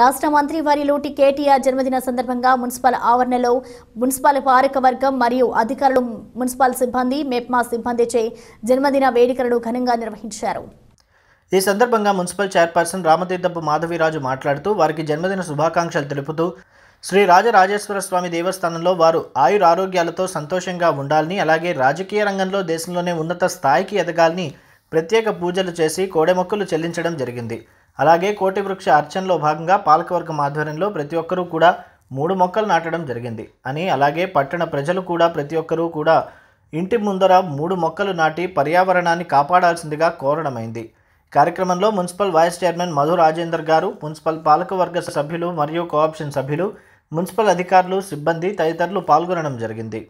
రాష్ట్ర మంత్రి వారిలో కేటీఆర్ జన్మదిన సందర్భంగా మున్సిపల్ ఆవరణలో మున్సిపల్ పారకవర్గం మరియు అధికారులు మున్సిపల్ సిబ్బంది మెప్మా సిబ్బందిచే జన్మదిన వేడుకలను ఘనంగా నిర్వహించారు ఈ సందర్భంగా మున్సిపల్ చైర్పర్సన్ రామతీర్థపు మాధవిరాజు మాట్లాడుతూ వారికి జన్మదిన శుభాకాంక్షలు తెలుపుతూ శ్రీ రాజరాజేశ్వర స్వామి దేవస్థానంలో వారు ఆయుర ఆరోగ్యాలతో సంతోషంగా ఉండాలని అలాగే రాజకీయ రంగంలో దేశంలోనే ఉన్నత స్థాయికి ఎదగాలని ప్రత్యేక పూజలు చేసి కోడెమొక్కలు చెల్లించడం జరిగింది అలాగే కోటి వృక్ష అర్చనలో భాగంగా పాలకవర్గం ఆధ్వర్యంలో ప్రతి ఒక్కరూ కూడా మూడు మొక్కలు నాటడం జరిగింది అని అలాగే పట్టణ ప్రజలు కూడా ప్రతి ఒక్కరూ కూడా ఇంటి ముందర మూడు మొక్కలు నాటి పర్యావరణాన్ని కాపాడాల్సిందిగా కోరడమైంది కార్యక్రమంలో municipal vice chairman Madhu Rajender గారు మున్సిపల్ పాలకవర్గ సభ్యులు మరియు కోఆప్షన్ సభ్యులు మున్సిపల్ అధికారులు సిబ్బంది తదితరులు పాల్గొనడం జరిగింది